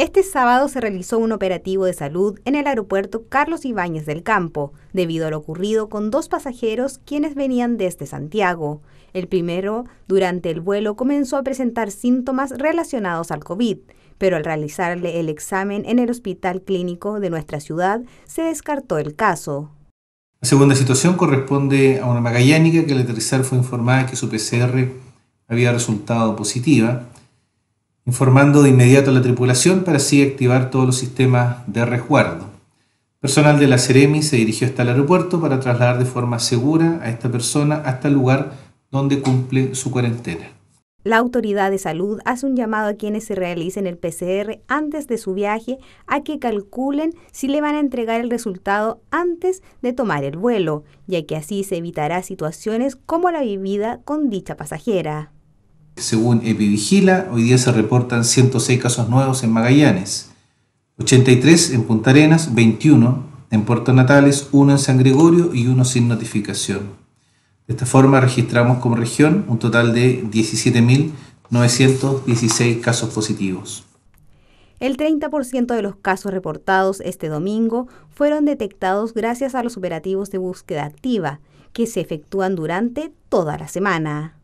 Este sábado se realizó un operativo de salud en el aeropuerto Carlos Ibáñez del Campo, debido a lo ocurrido con dos pasajeros quienes venían desde Santiago. El primero, durante el vuelo, comenzó a presentar síntomas relacionados al COVID, pero al realizarle el examen en el hospital clínico de nuestra ciudad, se descartó el caso. La segunda situación corresponde a una magallánica que al aterrizar fue informada que su PCR había resultado positiva informando de inmediato a la tripulación para así activar todos los sistemas de resguardo. Personal de la Ceremi se dirigió hasta el aeropuerto para trasladar de forma segura a esta persona hasta el lugar donde cumple su cuarentena. La autoridad de salud hace un llamado a quienes se realicen el PCR antes de su viaje a que calculen si le van a entregar el resultado antes de tomar el vuelo, ya que así se evitará situaciones como la vivida con dicha pasajera. Según Epivigila, hoy día se reportan 106 casos nuevos en Magallanes, 83 en Punta Arenas, 21 en Puerto Natales, 1 en San Gregorio y 1 sin notificación. De esta forma registramos como región un total de 17.916 casos positivos. El 30% de los casos reportados este domingo fueron detectados gracias a los operativos de búsqueda activa que se efectúan durante toda la semana.